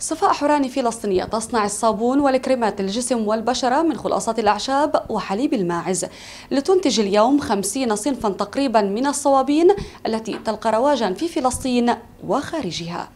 صفاء حوراني فلسطينية تصنع الصابون والكريمات الجسم والبشرة من خلاصات الأعشاب وحليب الماعز لتنتج اليوم خمسين صنفا تقريبا من الصوابين التي تلقى رواجا في فلسطين وخارجها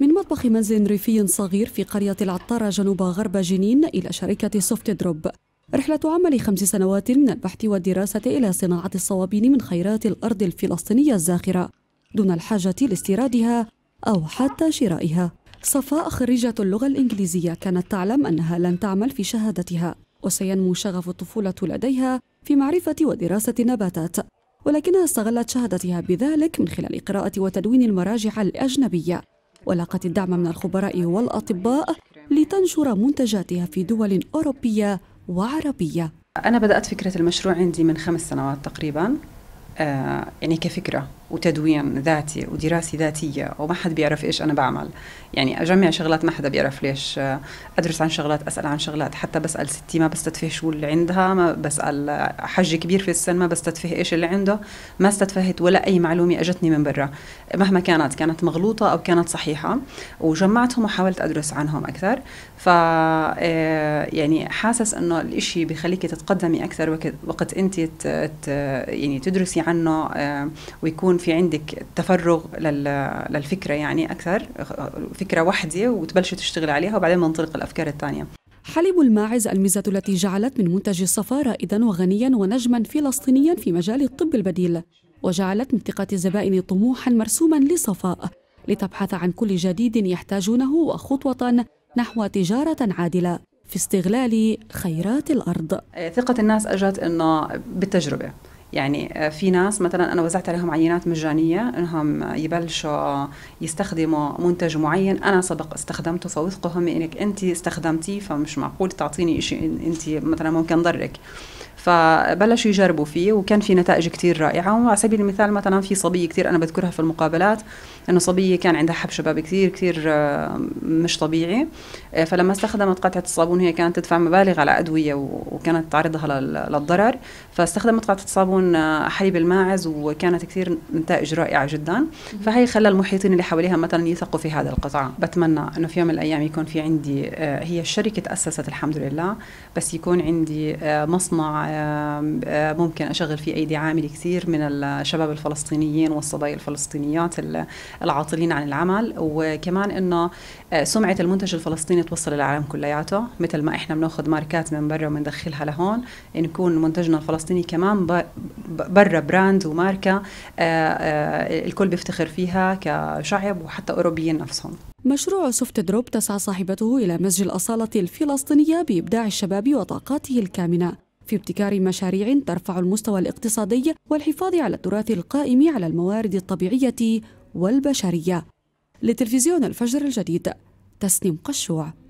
من مطبخ منزل ريفي صغير في قرية العطارة جنوب غرب جنين إلى شركة سوفت دروب رحلة عمل خمس سنوات من البحث والدراسة إلى صناعة الصوابين من خيرات الأرض الفلسطينية الزاخرة دون الحاجة لاستيرادها أو حتى شرائها صفاء خريجة اللغة الإنجليزية كانت تعلم أنها لن تعمل في شهادتها وسينمو شغف الطفولة لديها في معرفة ودراسة النباتات ولكنها استغلت شهادتها بذلك من خلال قراءة وتدوين المراجع الأجنبية ولاقت الدعم من الخبراء والأطباء لتنشر منتجاتها في دول أوروبية وعربية أنا بدأت فكرة المشروع عندي من خمس سنوات تقريبا آه يعني كفكرة وتدوين ذاتي ودراسه ذاتيه وما حد بيعرف ايش انا بعمل يعني اجمع شغلات ما حدا بيعرف ليش ادرس عن شغلات اسال عن شغلات حتى بسال ستي ما بستتفه شو اللي عندها ما بسال حج كبير في السن ما بستتفه ايش اللي عنده ما استتفهت ولا اي معلومه اجتني من برا مهما كانت كانت مغلوطه او كانت صحيحه وجمعتهم وحاولت ادرس عنهم اكثر ف آه، يعني حاسس انه الإشي بخليك تتقدمي اكثر وقت وقت انت يعني تدرسي عنه آه، ويكون في عندك تفرغ للفكره يعني اكثر فكره واحده وتبلشي تشتغل عليها وبعدين منطلق الافكار الثانيه حليب الماعز الميزة التي جعلت من منتج الصفا رائدا وغنيا ونجما فلسطينيا في مجال الطب البديل وجعلت من ثقة الزبائن طموحا مرسوما لصفاء لتبحث عن كل جديد يحتاجونه وخطوة نحو تجارة عادلة في استغلال خيرات الأرض ثقة الناس أجت أنه بالتجربة يعني آه، في ناس مثلا انا وزعت عليهم عينات مجانيه انهم يبلشوا يستخدموا منتج معين انا سبق استخدمته فوثقهم انك انت استخدمتيه فمش معقول تعطيني شيء انت مثلا ممكن ضرك فبلشوا يجربوا فيه وكان في نتائج كتير رائعه وعلى سبيل المثال مثلا في صبيه كتير انا بذكرها في المقابلات انه صبيه كان عندها حب شباب كتير كتير آه، مش طبيعي آه، فلما استخدمت قطعه الصابون هي كانت تدفع مبالغ على ادويه وكانت تعرضها للضرر فاستخدمت قطعه الصابون آه، حليب الماعز وكانت كثير نتائج رائعه جدا فهي خلى المحيطين اللي حواليها مثلا يثقوا في هذا القطعة بتمنى انه في يوم من الايام يكون في عندي هي الشركه تاسست الحمد لله بس يكون عندي مصنع ممكن أشغل فيه أيدي عامل كثير من الشباب الفلسطينيين والصبايا الفلسطينيات العاطلين عن العمل وكمان أنه سمعة المنتج الفلسطيني توصل للعالم كلياته مثل ما إحنا بناخذ ماركات من برا وبندخلها لهون نكون منتجنا الفلسطيني كمان برا براند وماركة الكل بيفتخر فيها كشعب وحتى أوروبيين نفسهم مشروع سوفت دروب تسعى صاحبته إلى مزج الأصالة الفلسطينية بإبداع الشباب وطاقاته الكامنة في ابتكار مشاريع ترفع المستوى الاقتصادي والحفاظ على التراث القائم على الموارد الطبيعية والبشرية لتلفزيون الفجر الجديد تسنيم قشوع